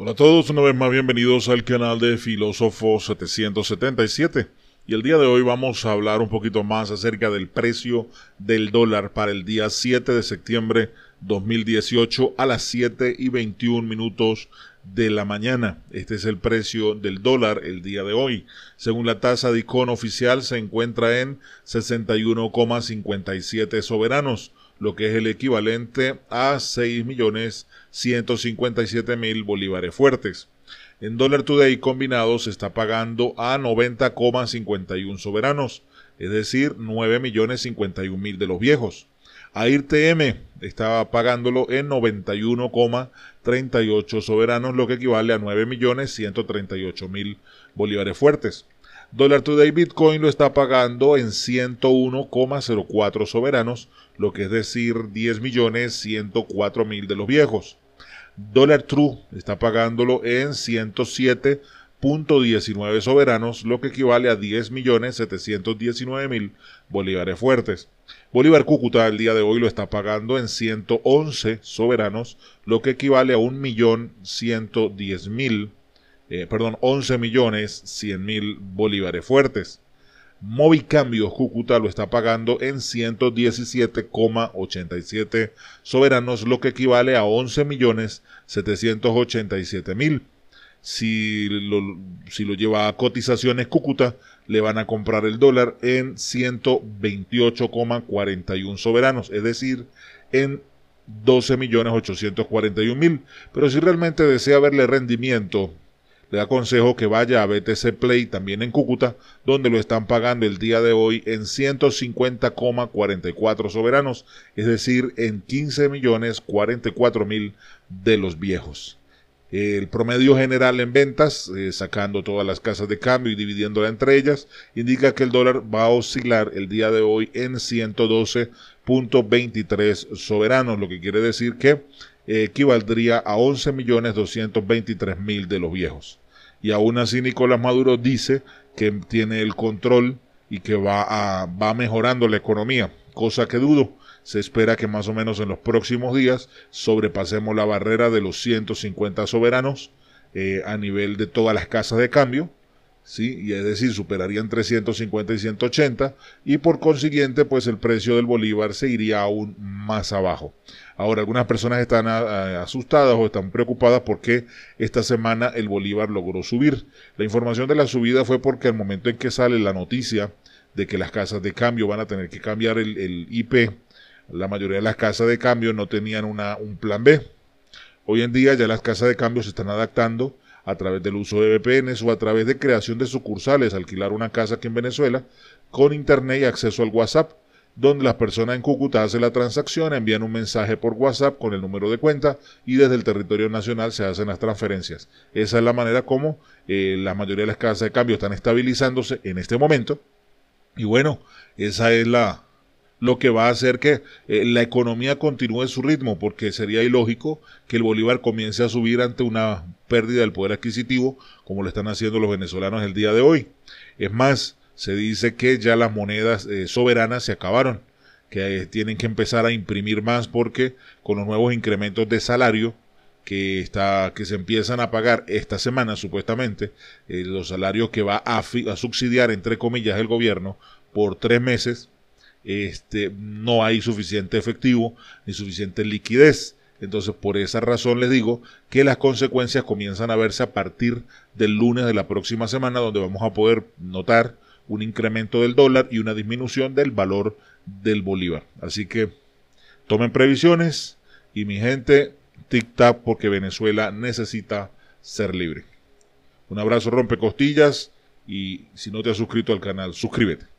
Hola a todos, una vez más bienvenidos al canal de Filósofo 777 y el día de hoy vamos a hablar un poquito más acerca del precio del dólar para el día 7 de septiembre 2018 a las 7 y 21 minutos de la mañana. Este es el precio del dólar el día de hoy. Según la tasa de icono oficial se encuentra en 61,57 soberanos lo que es el equivalente a 6.157.000 bolívares fuertes. En dólar today combinado se está pagando a 90,51 soberanos, es decir, 9.051.000 de los viejos. A IRTM estaba pagándolo en 91,38 soberanos, lo que equivale a 9.138.000 bolívares fuertes. Dólar Today Bitcoin lo está pagando en 101,04 soberanos, lo que es decir 10.104.000 de los viejos. Dollar True está pagándolo en 107.19 soberanos, lo que equivale a 10.719.000 bolívares fuertes. Bolívar Cúcuta el día de hoy lo está pagando en 111 soberanos, lo que equivale a 1.110.000 millón eh, perdón, 11 millones 100 mil bolívares fuertes. Movicambio Cúcuta lo está pagando en 117,87 soberanos, lo que equivale a 11 millones 787 mil. Si lo, si lo lleva a cotizaciones Cúcuta, le van a comprar el dólar en 128,41 soberanos, es decir, en 12.841.000. Pero si realmente desea verle rendimiento le aconsejo que vaya a BTC Play también en Cúcuta, donde lo están pagando el día de hoy en 150,44 soberanos, es decir, en 15 millones 44 mil de los viejos. El promedio general en ventas, eh, sacando todas las casas de cambio y dividiéndola entre ellas, indica que el dólar va a oscilar el día de hoy en 112.23 soberanos, lo que quiere decir que eh, equivaldría a 11.223.000 de los viejos. Y aún así Nicolás Maduro dice que tiene el control y que va, a, va mejorando la economía, cosa que dudo se espera que más o menos en los próximos días sobrepasemos la barrera de los 150 soberanos eh, a nivel de todas las casas de cambio. ¿Sí? Y es decir, superarían 350 y 180 y por consiguiente, pues el precio del bolívar se iría aún más abajo. Ahora, algunas personas están ah, ah, asustadas o están preocupadas porque esta semana el bolívar logró subir. La información de la subida fue porque al momento en que sale la noticia de que las casas de cambio van a tener que cambiar el IP la mayoría de las casas de cambio no tenían una, un plan B. Hoy en día ya las casas de cambio se están adaptando a través del uso de VPNs o a través de creación de sucursales, alquilar una casa aquí en Venezuela, con internet y acceso al WhatsApp, donde las personas en Cúcuta hacen la transacción, envían un mensaje por WhatsApp con el número de cuenta y desde el territorio nacional se hacen las transferencias. Esa es la manera como eh, la mayoría de las casas de cambio están estabilizándose en este momento. Y bueno, esa es la, lo que va a hacer que eh, la economía continúe su ritmo, porque sería ilógico que el Bolívar comience a subir ante una pérdida del poder adquisitivo, como lo están haciendo los venezolanos el día de hoy. Es más, se dice que ya las monedas eh, soberanas se acabaron, que eh, tienen que empezar a imprimir más porque con los nuevos incrementos de salario, que, está, que se empiezan a pagar esta semana, supuestamente, los salarios que va a subsidiar, entre comillas, el gobierno por tres meses, este, no hay suficiente efectivo ni suficiente liquidez. Entonces, por esa razón les digo que las consecuencias comienzan a verse a partir del lunes de la próxima semana, donde vamos a poder notar un incremento del dólar y una disminución del valor del bolívar. Así que tomen previsiones y mi gente, tic porque Venezuela necesita ser libre. Un abrazo rompe costillas y si no te has suscrito al canal, suscríbete.